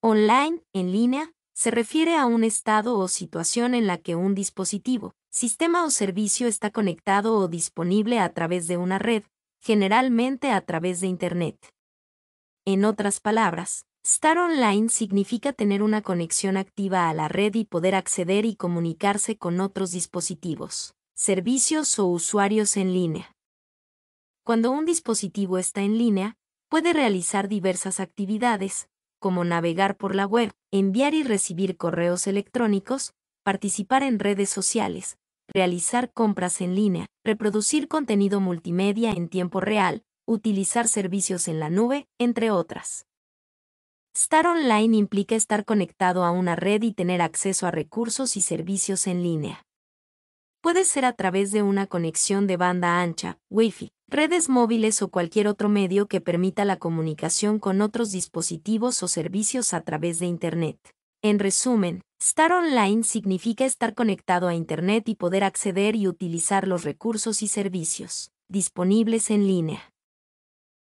Online, en línea, se refiere a un estado o situación en la que un dispositivo, sistema o servicio está conectado o disponible a través de una red, generalmente a través de Internet. En otras palabras, estar online significa tener una conexión activa a la red y poder acceder y comunicarse con otros dispositivos, servicios o usuarios en línea. Cuando un dispositivo está en línea, puede realizar diversas actividades, como navegar por la web, enviar y recibir correos electrónicos, participar en redes sociales, realizar compras en línea, reproducir contenido multimedia en tiempo real, utilizar servicios en la nube, entre otras. Estar online implica estar conectado a una red y tener acceso a recursos y servicios en línea. Puede ser a través de una conexión de banda ancha, Wi-Fi, redes móviles o cualquier otro medio que permita la comunicación con otros dispositivos o servicios a través de Internet. En resumen, estar online significa estar conectado a Internet y poder acceder y utilizar los recursos y servicios disponibles en línea.